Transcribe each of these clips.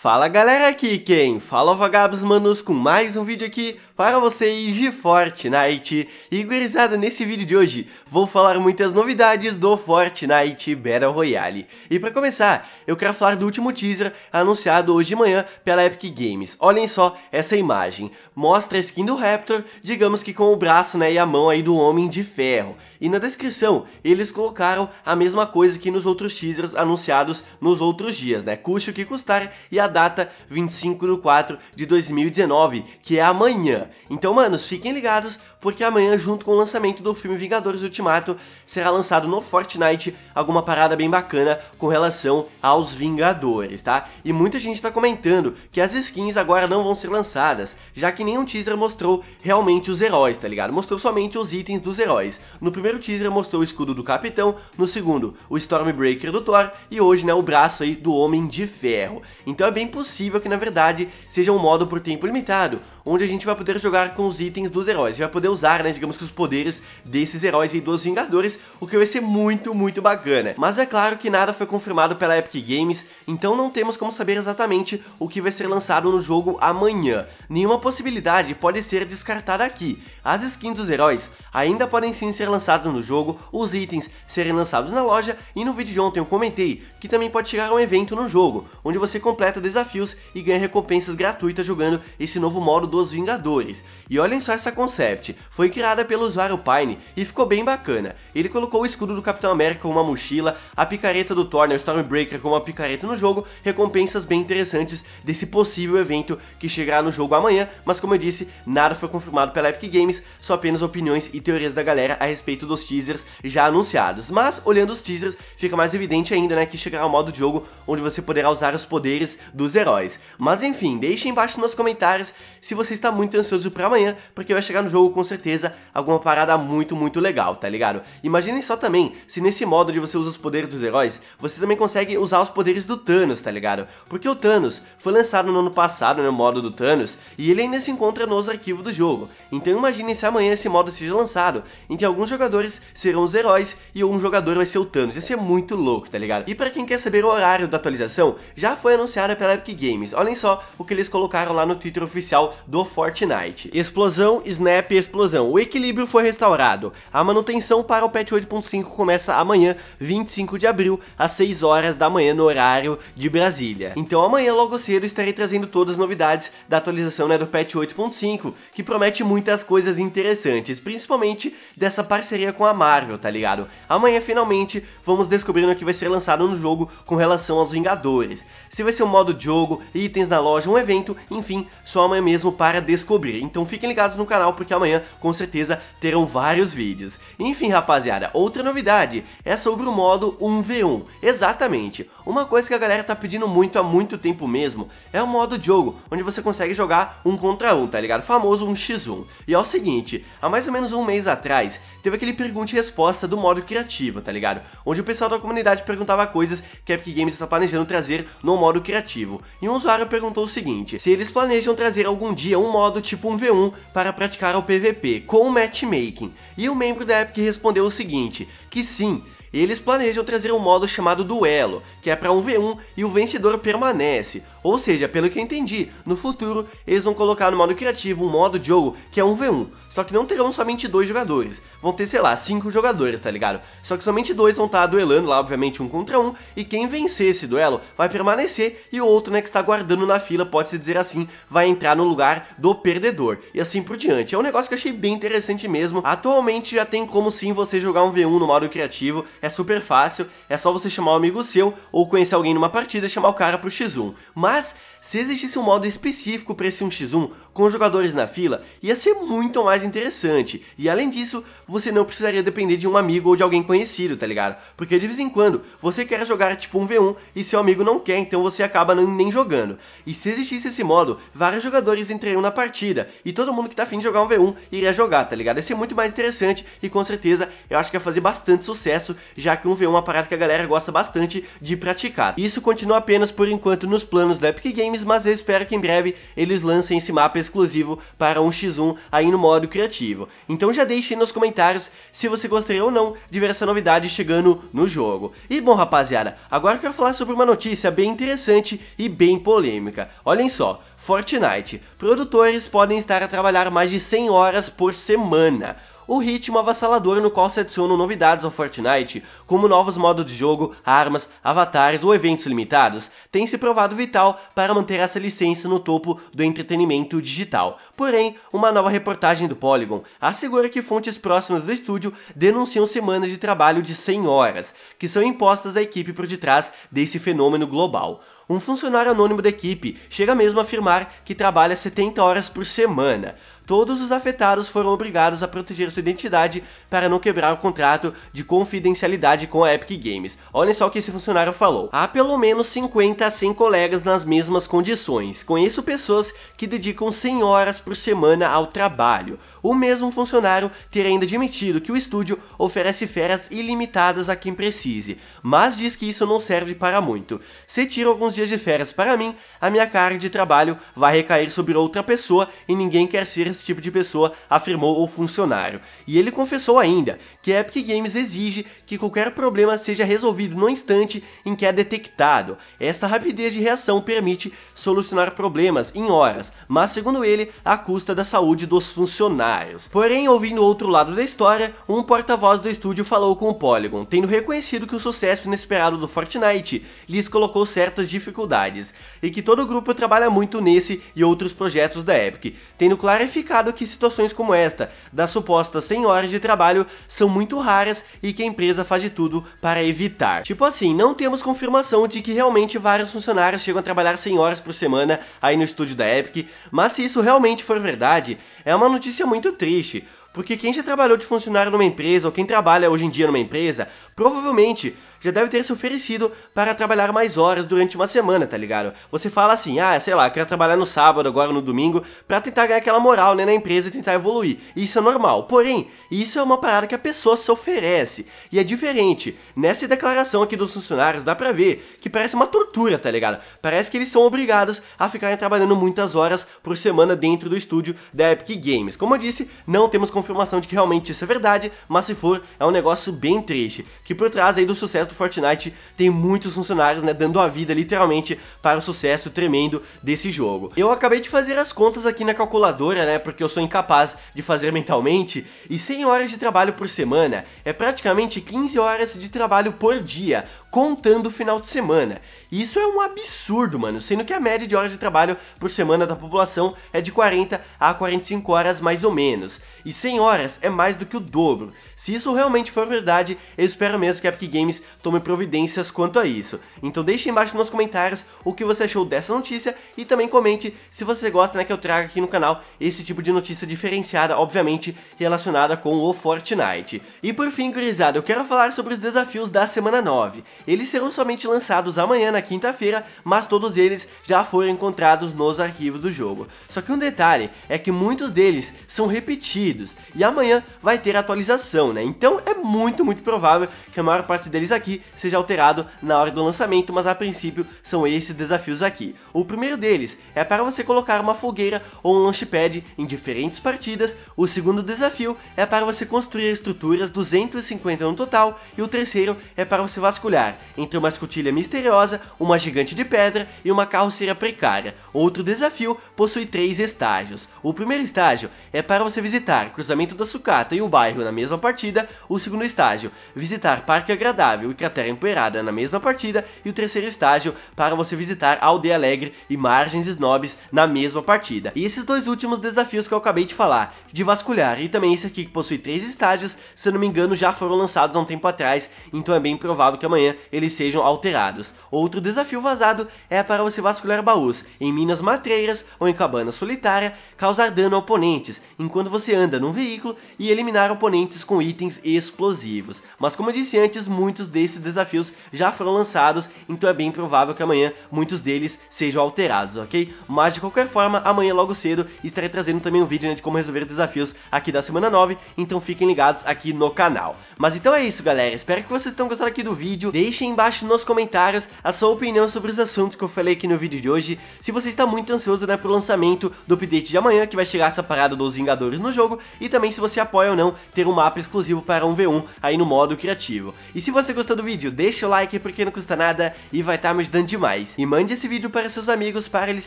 Fala galera aqui quem? Fala vagabos manos com mais um vídeo aqui para vocês de Fortnite E gurizada, nesse vídeo de hoje vou falar muitas novidades do Fortnite Battle Royale E para começar, eu quero falar do último teaser anunciado hoje de manhã pela Epic Games Olhem só essa imagem, mostra a skin do Raptor, digamos que com o braço né, e a mão aí do Homem de Ferro e na descrição eles colocaram a mesma coisa que nos outros teasers anunciados nos outros dias, né? Custe o que custar e a data 25 de 4 de 2019, que é amanhã. Então, manos, fiquem ligados, porque amanhã, junto com o lançamento do filme Vingadores Ultimato, será lançado no Fortnite alguma parada bem bacana com relação aos Vingadores, tá? E muita gente tá comentando que as skins agora não vão ser lançadas, já que nenhum teaser mostrou realmente os heróis, tá ligado? Mostrou somente os itens dos heróis. No primeiro teaser mostrou o escudo do Capitão, no segundo o Stormbreaker do Thor e hoje, né, o braço aí do Homem de Ferro. Então é bem possível que na verdade seja um modo por tempo limitado, onde a gente vai poder jogar com os itens dos heróis. vai poder usar, né, digamos que os poderes desses heróis e dos Vingadores, o que vai ser muito, muito bacana. Mas é claro que nada foi confirmado pela Epic Games, então não temos como saber exatamente o que vai ser lançado no jogo amanhã. Nenhuma possibilidade pode ser descartada aqui. As skins dos heróis ainda podem sim ser lançadas no jogo, os itens serem lançados na loja e no vídeo de ontem eu comentei que também pode chegar um evento no jogo, onde você completa desafios e ganha recompensas gratuitas jogando esse novo modo do dos Vingadores. E olhem só essa concept, foi criada pelo usuário Pine e ficou bem bacana. Ele colocou o escudo do Capitão América com uma mochila, a picareta do Thor, né, o Stormbreaker com uma picareta no jogo, recompensas bem interessantes desse possível evento que chegará no jogo amanhã, mas como eu disse, nada foi confirmado pela Epic Games, só apenas opiniões e teorias da galera a respeito dos teasers já anunciados. Mas, olhando os teasers, fica mais evidente ainda, né, que chegará um modo de jogo onde você poderá usar os poderes dos heróis. Mas enfim, deixe embaixo nos comentários se você você está muito ansioso para amanhã, porque vai chegar no jogo com certeza alguma parada muito, muito legal, tá ligado? Imaginem só também, se nesse modo de você usa os poderes dos heróis, você também consegue usar os poderes do Thanos, tá ligado? Porque o Thanos foi lançado no ano passado, no né, modo do Thanos, e ele ainda se encontra nos arquivos do jogo. Então imaginem se amanhã esse modo seja lançado, em que alguns jogadores serão os heróis e um jogador vai ser o Thanos. Ia ser é muito louco, tá ligado? E para quem quer saber o horário da atualização, já foi anunciada pela Epic Games. Olhem só o que eles colocaram lá no Twitter oficial do Fortnite. Explosão, snap e explosão. O equilíbrio foi restaurado. A manutenção para o patch 8.5 começa amanhã, 25 de abril, às 6 horas da manhã no horário de Brasília. Então amanhã logo cedo estarei trazendo todas as novidades da atualização né, do patch 8.5, que promete muitas coisas interessantes, principalmente dessa parceria com a Marvel, tá ligado? Amanhã finalmente vamos descobrindo o que vai ser lançado no jogo com relação aos Vingadores. Se vai ser um modo de jogo, itens na loja, um evento, enfim, só amanhã mesmo para descobrir. Então fiquem ligados no canal porque amanhã com certeza terão vários vídeos. Enfim, rapaziada, outra novidade é sobre o modo 1v1. Exatamente, uma coisa que a galera tá pedindo muito há muito tempo mesmo é o modo jogo, onde você consegue jogar um contra um, tá ligado? O famoso 1x1. E é o seguinte, há mais ou menos um mês atrás, teve aquele pergunta e resposta do modo criativo, tá ligado? Onde o pessoal da comunidade perguntava coisas que a Epic Games está planejando trazer no modo criativo. E um usuário perguntou o seguinte, se eles planejam trazer algum dia pedia um modo tipo 1v1 para praticar o PVP, com matchmaking, e o um membro da Epic respondeu o seguinte, que sim, eles planejam trazer um modo chamado Duelo, que é para 1v1 e o vencedor permanece. Ou seja, pelo que eu entendi, no futuro eles vão colocar no modo criativo um modo de jogo que é 1v1, só que não terão somente dois jogadores. Vão ter, sei lá, cinco jogadores, tá ligado? Só que somente dois vão estar tá duelando lá, obviamente, um contra um. E quem vencer esse duelo vai permanecer e o outro, né, que está guardando na fila, pode-se dizer assim, vai entrar no lugar do perdedor. E assim por diante. É um negócio que eu achei bem interessante mesmo. Atualmente já tem como sim você jogar um V1 no modo criativo. É super fácil. É só você chamar um amigo seu ou conhecer alguém numa partida e chamar o cara pro X1. Mas se existisse um modo específico para esse 1x1 com jogadores na fila, ia ser muito mais interessante. E além disso, você não precisaria depender de um amigo ou de alguém conhecido, tá ligado? Porque de vez em quando, você quer jogar tipo um V1 e seu amigo não quer, então você acaba nem jogando. E se existisse esse modo, vários jogadores entrariam na partida e todo mundo que tá afim de jogar um V1 iria jogar, tá ligado? Ia ser muito mais interessante e com certeza eu acho que ia fazer bastante sucesso, já que um V1 é uma parada que a galera gosta bastante de praticar. E Isso continua apenas por enquanto nos planos da Epic Games games, mas eu espero que em breve eles lancem esse mapa exclusivo para 1x1 aí no modo criativo. Então já deixe aí nos comentários se você gostaria ou não de ver essa novidade chegando no jogo. E bom rapaziada, agora eu quero falar sobre uma notícia bem interessante e bem polêmica. Olhem só, Fortnite, produtores podem estar a trabalhar mais de 100 horas por semana o ritmo avassalador no qual se adicionam novidades ao Fortnite, como novos modos de jogo, armas, avatares ou eventos limitados, tem se provado vital para manter essa licença no topo do entretenimento digital. Porém, uma nova reportagem do Polygon assegura que fontes próximas do estúdio denunciam semanas de trabalho de 100 horas, que são impostas à equipe por detrás desse fenômeno global. Um funcionário anônimo da equipe chega mesmo a afirmar que trabalha 70 horas por semana todos os afetados foram obrigados a proteger sua identidade para não quebrar o contrato de confidencialidade com a Epic Games. Olhem só o que esse funcionário falou. Há pelo menos 50 a 100 colegas nas mesmas condições. Conheço pessoas que dedicam 100 horas por semana ao trabalho. O mesmo funcionário ter ainda admitido que o estúdio oferece férias ilimitadas a quem precise, mas diz que isso não serve para muito. Se tira alguns dias de férias para mim, a minha carga de trabalho vai recair sobre outra pessoa e ninguém quer ser desse tipo de pessoa, afirmou o funcionário. E ele confessou ainda que a Epic Games exige que qualquer problema seja resolvido no instante em que é detectado. Esta rapidez de reação permite solucionar problemas em horas, mas segundo ele, à custa da saúde dos funcionários. Porém, ouvindo outro lado da história, um porta-voz do estúdio falou com o Polygon, tendo reconhecido que o sucesso inesperado do Fortnite lhes colocou certas dificuldades, e que todo o grupo trabalha muito nesse e outros projetos da Epic, tendo clarificado indicado que situações como esta, das supostas 100 horas de trabalho, são muito raras e que a empresa faz de tudo para evitar. Tipo assim, não temos confirmação de que realmente vários funcionários chegam a trabalhar 100 horas por semana aí no estúdio da Epic, mas se isso realmente for verdade, é uma notícia muito triste, porque quem já trabalhou de funcionário numa empresa ou quem trabalha hoje em dia numa empresa, provavelmente já deve ter se oferecido para trabalhar mais horas durante uma semana, tá ligado? Você fala assim, ah, sei lá, quero trabalhar no sábado, agora no domingo, para tentar ganhar aquela moral, né, na empresa e tentar evoluir. Isso é normal. Porém, isso é uma parada que a pessoa se oferece. E é diferente. Nessa declaração aqui dos funcionários, dá pra ver que parece uma tortura, tá ligado? Parece que eles são obrigados a ficarem trabalhando muitas horas por semana dentro do estúdio da Epic Games. Como eu disse, não temos confirmação de que realmente isso é verdade, mas se for, é um negócio bem triste, que por trás aí do sucesso do Fortnite tem muitos funcionários, né, dando a vida literalmente para o sucesso tremendo desse jogo. Eu acabei de fazer as contas aqui na calculadora, né, porque eu sou incapaz de fazer mentalmente, e 100 horas de trabalho por semana é praticamente 15 horas de trabalho por dia, contando o final de semana. E isso é um absurdo, mano, sendo que a média de horas de trabalho por semana da população é de 40 a 45 horas mais ou menos e 100 horas é mais do que o dobro. Se isso realmente for verdade, eu espero mesmo que a Epic Games tome providências quanto a isso. Então deixe embaixo nos comentários o que você achou dessa notícia e também comente se você gosta né, que eu traga aqui no canal esse tipo de notícia diferenciada, obviamente relacionada com o Fortnite. E por fim, gurizada, eu quero falar sobre os desafios da semana 9. Eles serão somente lançados amanhã, na quinta-feira, mas todos eles já foram encontrados nos arquivos do jogo. Só que um detalhe é que muitos deles são repetidos e amanhã vai ter atualização, né? Então é muito, muito provável que a maior parte deles aqui seja alterado na hora do lançamento, mas a princípio são esses desafios aqui. O primeiro deles é para você colocar uma fogueira ou um launchpad em diferentes partidas, o segundo desafio é para você construir estruturas, 250 no total, e o terceiro é para você vasculhar entre uma escotilha misteriosa, uma gigante de pedra e uma carroceira precária. Outro desafio possui três estágios. O primeiro estágio é para você visitar o cruzamento da sucata e o bairro na mesma partida, o segundo estágio, visitar Parque Agradável e Cratera Empoeirada na mesma partida, e o terceiro estágio para você visitar Aldeia Alegre e Margens Snobs na mesma partida. E esses dois últimos desafios que eu acabei de falar, de vasculhar e também esse aqui que possui três estágios, se eu não me engano já foram lançados há um tempo atrás, então é bem provável que amanhã eles sejam alterados. Outro desafio vazado é para você vasculhar baús em minas matreiras ou em cabana solitária, causar dano a oponentes enquanto você anda num veículo e eliminar oponentes com itens explosivos explosivos. Mas como eu disse antes, muitos desses desafios já foram lançados, então é bem provável que amanhã muitos deles sejam alterados, ok? Mas de qualquer forma, amanhã logo cedo estarei trazendo também um vídeo né, de como resolver desafios aqui da semana 9, então fiquem ligados aqui no canal. Mas então é isso galera, espero que vocês tenham gostado aqui do vídeo, deixem embaixo nos comentários a sua opinião sobre os assuntos que eu falei aqui no vídeo de hoje, se você está muito ansioso né, pro lançamento do update de amanhã, que vai chegar essa parada dos Vingadores no jogo, e também se você apoia ou não ter um mapa exclusivo para um v aí no modo criativo. E se você gostou do vídeo, deixa o like porque não custa nada e vai estar tá me ajudando demais. E mande esse vídeo para seus amigos para eles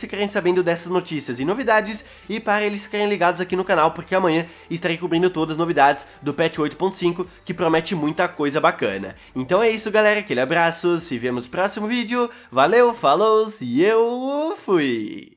ficarem sabendo dessas notícias e novidades e para eles ficarem ligados aqui no canal porque amanhã estarei cobrindo todas as novidades do patch 8.5 que promete muita coisa bacana. Então é isso galera, aquele abraço, se vemos no próximo vídeo, valeu, falou e eu fui!